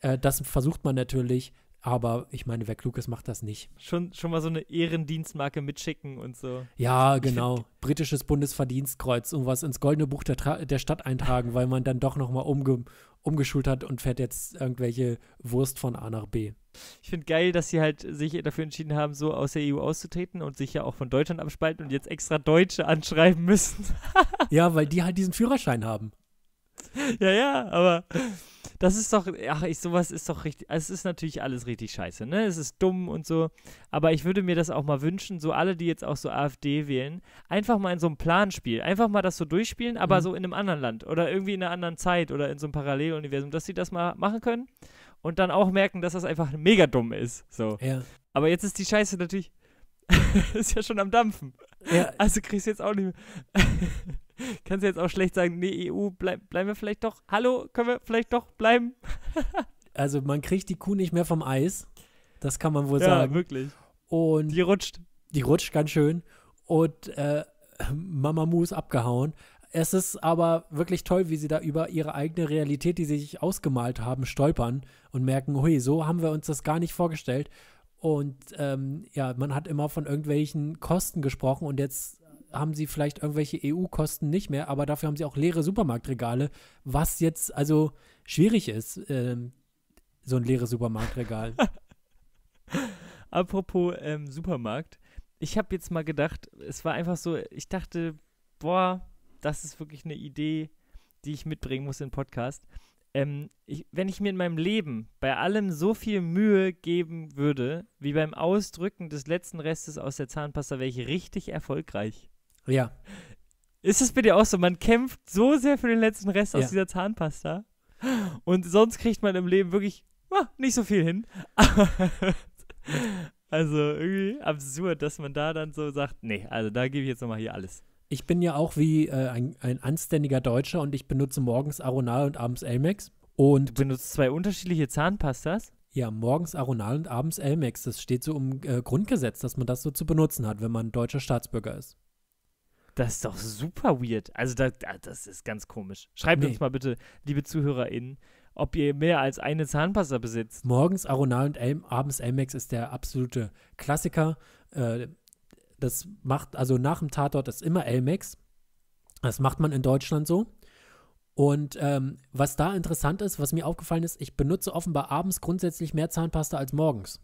Äh, das versucht man natürlich, aber ich meine, wer klug ist, macht das nicht. Schon, schon mal so eine Ehrendienstmarke mitschicken und so. Ja, genau. Britisches Bundesverdienstkreuz, irgendwas ins goldene Buch der, Tra der Stadt eintragen, weil man dann doch noch mal umge umgeschult hat und fährt jetzt irgendwelche Wurst von A nach B. Ich finde geil, dass sie halt sich dafür entschieden haben, so aus der EU auszutreten und sich ja auch von Deutschland abspalten und jetzt extra Deutsche anschreiben müssen. *laughs* ja, weil die halt diesen Führerschein haben ja, ja, aber das ist doch, ach, ich, sowas ist doch richtig, es ist natürlich alles richtig scheiße, ne? Es ist dumm und so, aber ich würde mir das auch mal wünschen, so alle, die jetzt auch so AfD wählen, einfach mal in so einem Planspiel, einfach mal das so durchspielen, aber mhm. so in einem anderen Land oder irgendwie in einer anderen Zeit oder in so einem Paralleluniversum, dass sie das mal machen können und dann auch merken, dass das einfach mega dumm ist, so. Ja. Aber jetzt ist die Scheiße natürlich *laughs* ist ja schon am Dampfen. Ja. Also kriegst du jetzt auch nicht mehr. *laughs* Kannst du jetzt auch schlecht sagen, nee, EU, bleib, bleiben wir vielleicht doch. Hallo, können wir vielleicht doch bleiben? *laughs* also man kriegt die Kuh nicht mehr vom Eis. Das kann man wohl ja, sagen. Ja, wirklich. Und die rutscht. Die rutscht ganz schön. Und äh, Mama Mu ist abgehauen. Es ist aber wirklich toll, wie sie da über ihre eigene Realität, die sie sich ausgemalt haben, stolpern und merken, hui, so haben wir uns das gar nicht vorgestellt. Und ähm, ja, man hat immer von irgendwelchen Kosten gesprochen und jetzt haben sie vielleicht irgendwelche EU-Kosten nicht mehr, aber dafür haben sie auch leere Supermarktregale, was jetzt also schwierig ist, ähm, so ein leeres Supermarktregal. *laughs* Apropos ähm, Supermarkt, ich habe jetzt mal gedacht, es war einfach so, ich dachte, boah, das ist wirklich eine Idee, die ich mitbringen muss in Podcast ähm, ich, wenn ich mir in meinem Leben bei allem so viel Mühe geben würde, wie beim Ausdrücken des letzten Restes aus der Zahnpasta, wäre ich richtig erfolgreich. Ja. Ist es bei dir auch so? Man kämpft so sehr für den letzten Rest ja. aus dieser Zahnpasta und sonst kriegt man im Leben wirklich ah, nicht so viel hin. *laughs* also irgendwie absurd, dass man da dann so sagt, nee, also da gebe ich jetzt nochmal hier alles ich bin ja auch wie äh, ein, ein, anständiger Deutscher und ich benutze morgens Aronal und abends Elmex. Und du benutzt zwei unterschiedliche Zahnpastas? Ja, morgens Aronal und abends Elmex. Das steht so im äh, Grundgesetz, dass man das so zu benutzen hat, wenn man deutscher Staatsbürger ist. Das ist doch super weird. Also da, ah, das ist ganz komisch. Schreibt nee. uns mal bitte, liebe ZuhörerInnen, ob ihr mehr als eine Zahnpasta besitzt. Morgens Aronal und El abends Elmex ist der absolute Klassiker. Äh, das macht, also nach dem Tatort ist immer Elmex. Das macht man in Deutschland so. Und ähm, was da interessant ist, was mir aufgefallen ist, ich benutze offenbar abends grundsätzlich mehr Zahnpasta als morgens.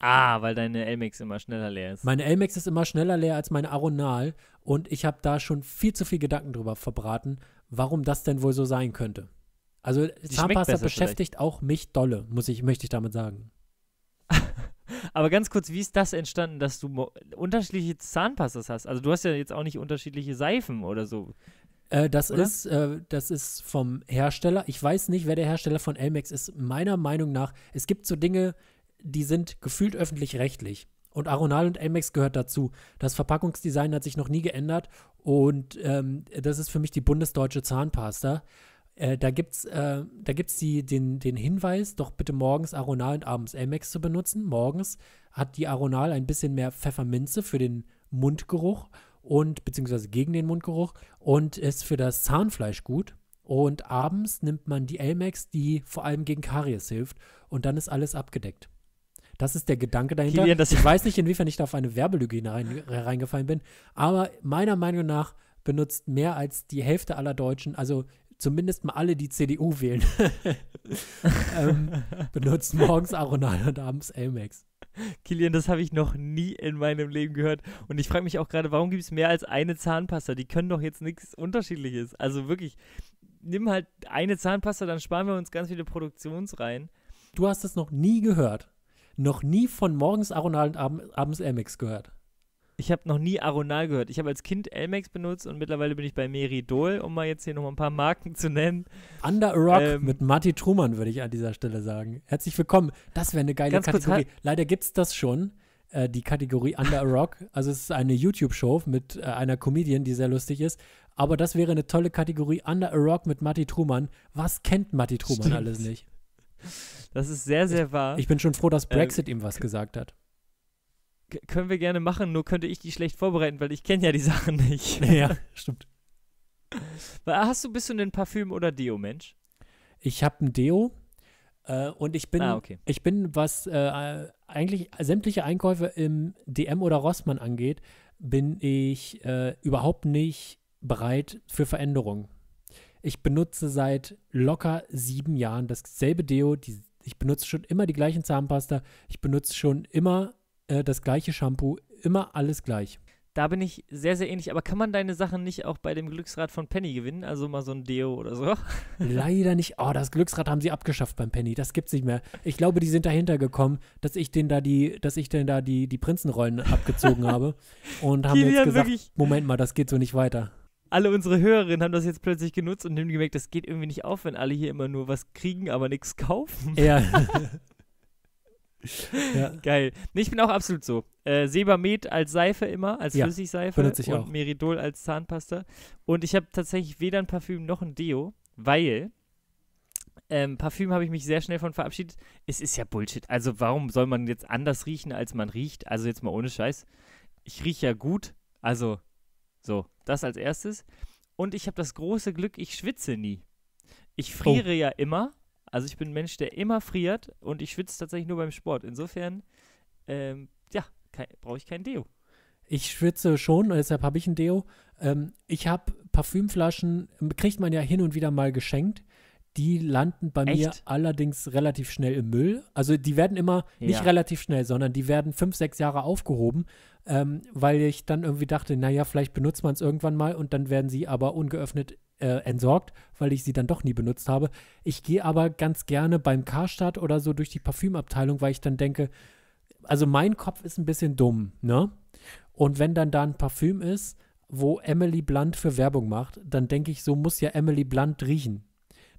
Ah, weil deine Elmex immer schneller leer ist. Meine Elmex ist immer schneller leer als meine Aronal und ich habe da schon viel zu viel Gedanken drüber verbraten, warum das denn wohl so sein könnte. Also Die Zahnpasta beschäftigt vielleicht. auch mich dolle, muss ich, möchte ich damit sagen. Aber ganz kurz, wie ist das entstanden, dass du unterschiedliche Zahnpastas hast? Also du hast ja jetzt auch nicht unterschiedliche Seifen oder so. Äh, das, Ist, äh, das ist vom Hersteller. Ich weiß nicht, wer der Hersteller von Elmex ist. Meiner Meinung nach, es gibt so Dinge, die sind gefühlt öffentlich-rechtlich. Und Aronal und Elmex gehört dazu. Das Verpackungsdesign hat sich noch nie geändert und ähm, das ist für mich die bundesdeutsche Zahnpasta. Äh, da gibt es äh, den, den Hinweis, doch bitte morgens Aronal und abends Amex zu benutzen. Morgens hat die Aronal ein bisschen mehr Pfefferminze für den Mundgeruch und beziehungsweise gegen den Mundgeruch und ist für das Zahnfleisch gut. Und abends nimmt man die Elmex, die vor allem gegen Karies hilft. Und dann ist alles abgedeckt. Das ist der Gedanke dahinter. Kilian, ich weiß nicht, inwiefern ich da auf eine Werbelüge hinein, äh, bin, aber meiner Meinung nach benutzt mehr als die Hälfte aller Deutschen, also zumindest mal alle, die CDU wählen, *laughs* ähm, benutzen morgens Aronal und abends Amex. Kilian, das habe ich noch nie in meinem Leben gehört. Und ich frage mich auch gerade, warum gibt es mehr als eine Zahnpasta? Die können doch jetzt nichts Unterschiedliches. Also wirklich, nimm halt eine Zahnpasta, dann sparen wir uns ganz viele Produktionsreihen. Du hast das noch nie gehört. Noch nie von morgens Aronal und ab abends Amex gehört. Ich habe noch nie Aronal gehört. Ich habe als Kind Elmex benutzt und mittlerweile bin ich bei Meridol, um mal jetzt hier nochmal ein paar Marken zu nennen. Under a Rock ähm, mit Marty Truman, würde ich an dieser Stelle sagen. Herzlich willkommen. Das wäre eine geile Kategorie. Leider gibt es das schon äh, die Kategorie Under a Rock. Also es ist eine YouTube-Show mit äh, einer Comedian, die sehr lustig ist. Aber das wäre eine tolle Kategorie Under a Rock mit Matti Truman. Was kennt Matti Truman Stimmt. alles nicht? Das ist sehr, sehr wahr. Ich, ich bin schon froh, dass äh, Brexit ähm, ihm was gesagt hat können wir gerne machen, nur könnte ich die schlecht vorbereiten, weil ich kenne ja die *laughs* Sachen nicht. *laughs* Ja, stimmt. *laughs* Hast du, bist du ein Parfüm- oder Deo-Mensch? Ich habe ein Deo äh, und ich bin, ah, okay. ich bin, was äh, eigentlich sämtliche Einkäufe im DM oder Rossmann angeht, bin ich äh, überhaupt nicht bereit für Veränderungen. Ich benutze seit locker sieben Jahren dasselbe Deo, die, ich benutze schon immer die gleichen Zahnpasta, ich benutze schon immer äh, das gleiche Shampoo, immer alles gleich. Da bin ich sehr, sehr ähnlich. Aber kann man deine Sachen nicht auch bei dem Glücksrad von Penny gewinnen? Also mal so ein Deo oder so? *laughs* Leider nicht. Oh, das Glücksrad haben sie abgeschafft beim Penny. Das gibt's nicht mehr. Ich glaube, die sind dahinter gekommen, dass ich denen da die, dass ich denen da die, die Prinzenrollen abgezogen habe. *laughs* Und haben Kilian, jetzt gesagt, wirklich? Moment mal, das geht so nicht weiter. Alle unsere Hörerinnen haben das jetzt plötzlich genutzt und haben gemerkt, das geht irgendwie nicht auf, wenn alle hier immer nur was kriegen, aber nichts kaufen. Ja. *laughs* Ja. Geil. Nee, ich bin auch absolut so. Äh, Sebamed als Seife immer, als ja, Flüssigseife benutze ich und auch. Meridol als Zahnpasta. Und ich habe tatsächlich weder ein Parfüm noch ein Deo, weil ähm, Parfüm habe ich mich sehr schnell von verabschiedet. Es ist ja Bullshit. Also warum soll man jetzt anders riechen, als man riecht? Also jetzt mal ohne Scheiß. Ich rieche ja gut. Also so, das als erstes. Und ich habe das große Glück, ich schwitze nie. Ich oh. friere oh. ja immer also ich bin ein Mensch, der immer friert und ich schwitze tatsächlich nur beim Sport. Insofern, ähm, ja, brauche ich kein Deo. Ich schwitze schon, deshalb habe ich ein Deo. Ähm, ich habe Parfümflaschen, ähm, kriegt man ja hin und wieder mal geschenkt. Die landen bei Echt? mir allerdings relativ schnell im Müll. Also die werden immer, ja. nicht relativ schnell, sondern die werden fünf, sechs Jahre aufgehoben, ähm, weil ich dann irgendwie dachte, naja, vielleicht benutzt man es irgendwann mal und dann werden sie aber ungeöffnet äh, entsorgt, weil ich sie dann doch nie benutzt habe. Ich gehe aber ganz gerne beim Karstadt oder so durch die Parfümabteilung, weil ich dann denke, also mein Kopf ist ein bisschen dumm, ne? Und wenn dann da ein Parfüm ist, wo Emily Blunt für Werbung macht, dann denke ich, so muss ja Emily Blunt riechen.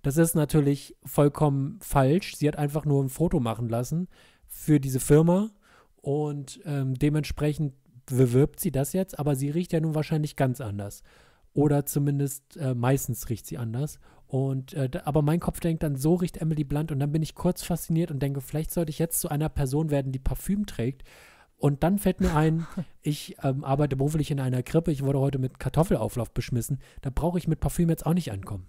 Das ist natürlich vollkommen falsch. Sie hat einfach nur ein Foto machen lassen für diese Firma und ähm, dementsprechend bewirbt sie das jetzt, aber sie riecht ja nun wahrscheinlich ganz anders. Oder zumindest äh, meistens riecht sie anders. Und äh, aber mein Kopf denkt dann, so riecht Emily Blunt und dann bin ich kurz fasziniert und denke, vielleicht sollte ich jetzt zu einer Person werden, die Parfüm trägt. Und dann fällt mir ein, *laughs* ich ähm, arbeite beruflich in einer Krippe, ich wurde heute mit Kartoffelauflauf beschmissen. Da brauche ich mit Parfüm jetzt auch nicht ankommen.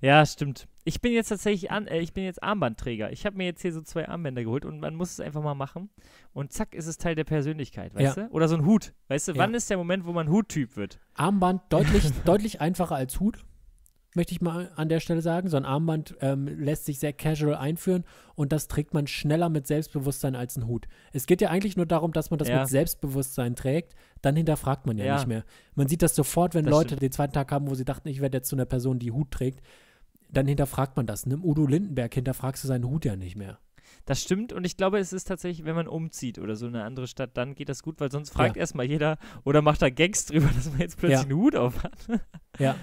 Ja, stimmt. Ich bin jetzt tatsächlich an, äh, ich bin jetzt Armbandträger. Ich habe mir jetzt hier so zwei Armbänder geholt und man muss es einfach mal machen. Und zack, ist es Teil der Persönlichkeit, weißt ja. du? Oder so ein Hut. Weißt du, ja. wann ist der Moment, wo man Huttyp wird? Armband deutlich, *laughs* deutlich einfacher als Hut, möchte ich mal an der Stelle sagen. So ein Armband ähm, lässt sich sehr casual einführen und das trägt man schneller mit Selbstbewusstsein als ein Hut. Es geht ja eigentlich nur darum, dass man das ja. mit Selbstbewusstsein trägt. Dann hinterfragt man ja, nicht mehr. Man sieht das sofort, wenn das Leute stimmt. den zweiten Tag haben, wo sie dachten, ich werde jetzt zu einer Person, die Hut trägt dann hinterfragt man das. Nimm Udo Lindenberg, hinterfragst du seinen Hut ja nicht mehr. Das stimmt und ich glaube, es ist tatsächlich, wenn man umzieht oder so in eine andere Stadt, dann geht das gut, weil sonst fragt ja. erstmal jeder oder macht da Gangs drüber, *laughs* dass man jetzt plötzlich ja. einen Hut auf hat. ja.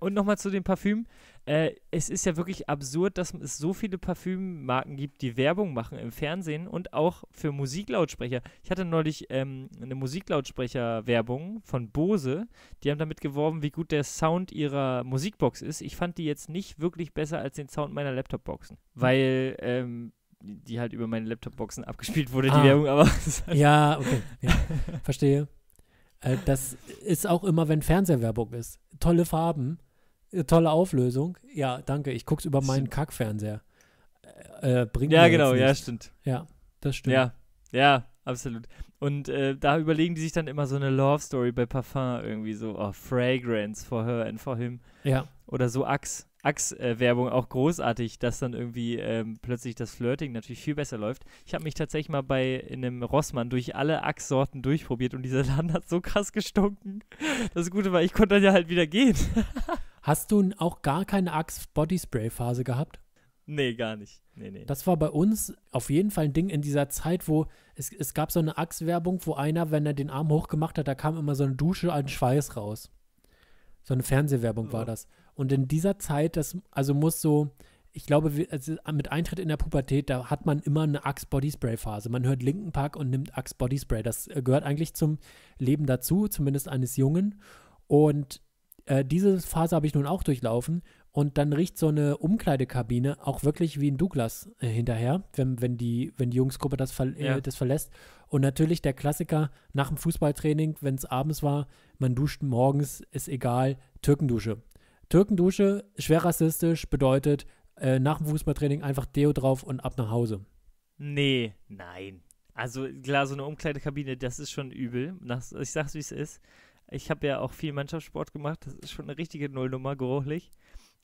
Und nochmal zu dem Parfüm. Äh, es ist ja wirklich absurd, dass es so viele Parfümmarken gibt, die Werbung machen im Fernsehen und auch für Musiklautsprecher. Ich hatte neulich ähm, eine Musiklautsprecher-Werbung von Bose. Die haben damit geworben, wie gut der Sound ihrer Musikbox ist. Ich fand die jetzt nicht wirklich besser als den Sound meiner Laptopboxen, hm. weil ähm, die halt über meine Laptopboxen abgespielt wurde, ah. die Werbung. Aber *laughs* ja, okay, ja. verstehe. Äh, das ist auch immer, wenn Fernsehwerbung ist. Tolle Farben äh, tolle Auflösung. Ja, danke. Ich gucke es über meinen Kackfernseher. Äh, äh, bringt ja, genau, ja, stimmt. Ja, das stimmt. Ja, ja, absolut. Und äh, da überlegen die sich dann immer so eine Love Story bei Parfum irgendwie so, oh, Fragrance for her and for him. Ja. Oder so Axe. Axe-Werbung auch großartig, dass dann irgendwie ähm, plötzlich das Flirting natürlich viel besser läuft. Ich habe mich tatsächlich mal bei in einem Rossmann durch alle Axe-Sorten durchprobiert und dieser Laden hat so krass gestunken. Das Gute war, ich konnte dann ja halt wieder gehen. *laughs* Hast du auch gar keine Axe-Bodyspray-Phase gehabt? Nee, gar nicht. Nee, nee. Das war bei uns auf jeden Fall ein Ding in dieser Zeit, wo es, es gab so eine Axe-Werbung, wo einer, wenn er den Arm hochgemacht hat, da kam immer so eine Dusche an Schweiß raus. So eine Fernsehwerbung oh. war das. Und in dieser Zeit, das, also muss so, ich glaube, mit Eintritt in der Pubertät, da hat man immer eine Axe bodyspray Phase. Man hört Linken Park und nimmt Axe bodyspray Das äh, gehört eigentlich zum Leben dazu, zumindest eines Jungen. Und äh, diese Phase habe ich nun auch durchlaufen und dann riecht so eine Umkleidekabine auch wirklich wie ein Douglas äh, hinterher, wenn, wenn, die, wenn die Jungsgruppe das, ver äh, ja. das verlässt. Und natürlich der Klassiker nach dem Fußballtraining, wenn es abends war, man duscht morgens, ist egal, Türkendusche. Türkendusche, schwer rassistisch, bedeutet äh, nach dem Fußballtraining einfach Deo drauf und ab nach Hause. Nee, nein. Also klar, so eine Umkleidekabine, das ist schon übel. Ich sag's, wie es ist. Ich habe ja auch viel Mannschaftssport gemacht. Das ist schon eine richtige Nullnummer, geruchlich.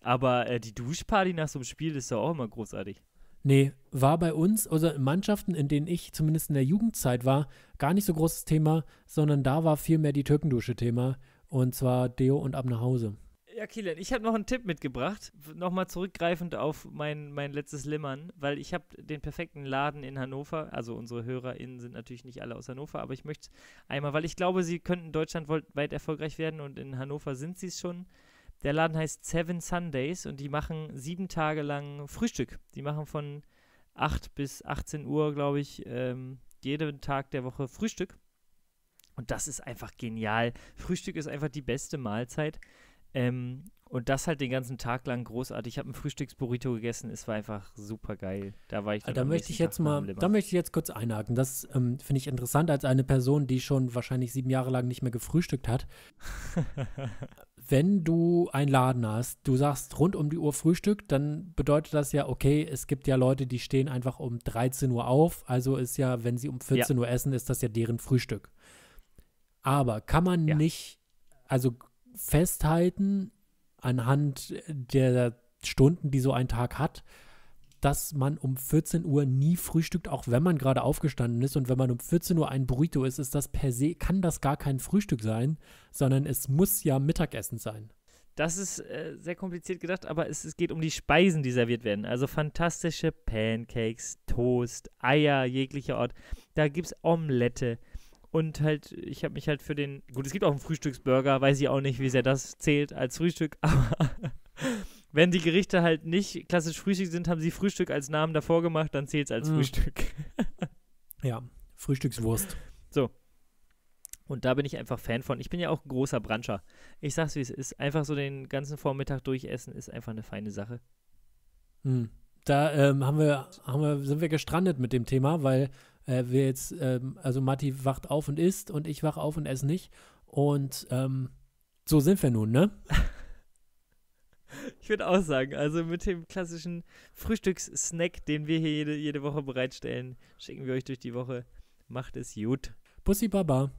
Aber äh, die Duschparty nach so einem Spiel ist ja auch immer großartig. Nee, war bei uns, also in Mannschaften, in denen ich zumindest in der Jugendzeit war, gar nicht so großes Thema, sondern da war vielmehr die Türkendusche Thema. Und zwar Deo und ab nach Hause. Ja, Kilian, ich habe noch einen Tipp mitgebracht. Nochmal zurückgreifend auf mein, mein letztes Limmern, weil ich habe den perfekten Laden in Hannover. Also unsere HörerInnen sind natürlich nicht alle aus Hannover, aber ich möchte einmal, weil ich glaube, sie könnten deutschlandweit erfolgreich werden und in Hannover sind sie es schon. Der Laden heißt Seven Sundays und die machen sieben Tage lang Frühstück. Die machen von 8 bis 18 Uhr, glaube ich, ähm, jeden Tag der Woche Frühstück. Und das ist einfach genial. Frühstück ist einfach die beste Mahlzeit. Ähm, und das halt den ganzen Tag lang großartig. Ich habe ein Frühstücksburrito gegessen, es war einfach super geil. Da war ich ah, dann Da möchte ich jetzt Tag mal, da möchte ich jetzt kurz einhaken. Das ähm, finde ich interessant als eine Person, die schon wahrscheinlich sieben Jahre lang nicht mehr gefrühstückt hat. *laughs* Wenn du einen Laden hast, du sagst rund um die Uhr Frühstück, dann bedeutet das ja, okay, es gibt ja Leute, die stehen einfach um 13 Uhr auf. Also ist ja, wenn sie um 14 ja. Uhr essen, ist das ja deren Frühstück. Aber kann man ja. nicht, also festhalten anhand der Stunden, die so ein Tag hat, dass man um 14 Uhr nie frühstückt, auch wenn man gerade aufgestanden ist. Und wenn man um 14 Uhr ein Burrito ist, ist das per se, kann das gar kein Frühstück sein, sondern es muss ja Mittagessen sein. Das ist äh, sehr kompliziert gedacht, aber es, es, geht um die Speisen, die serviert werden. Also fantastische Pancakes, Toast, Eier jeglicher Ort. Da gibt es Omelette, und halt, ich habe mich halt für den. Gut, es gibt auch einen Frühstücksburger, weiß ich auch nicht, wie sehr das zählt als Frühstück, *laughs* aber wenn die Gerichte halt nicht klassisch Frühstück sind, haben sie Frühstück als Namen davor gemacht, dann zählt es als mhm. Frühstück. *laughs* ja, Frühstückswurst. So. Und da bin ich einfach Fan von. Ich bin ja auch ein großer Brancher. Ich sag's wie es ist. Einfach so den ganzen Vormittag durchessen ist einfach eine feine Sache. Mhm. Da ähm, haben wir, haben wir, sind wir gestrandet mit dem Thema, weil äh, wir jetzt, ähm, also Matti wacht auf und isst und ich wache auf und esse nicht. Und ähm, so sind wir nun, ne? *laughs* Ich würde auch sagen, also mit dem klassischen Frühstückssnack, den wir hier jede, jede Woche bereitstellen, schicken wir euch durch die Woche. Macht es gut. Pussy Baba.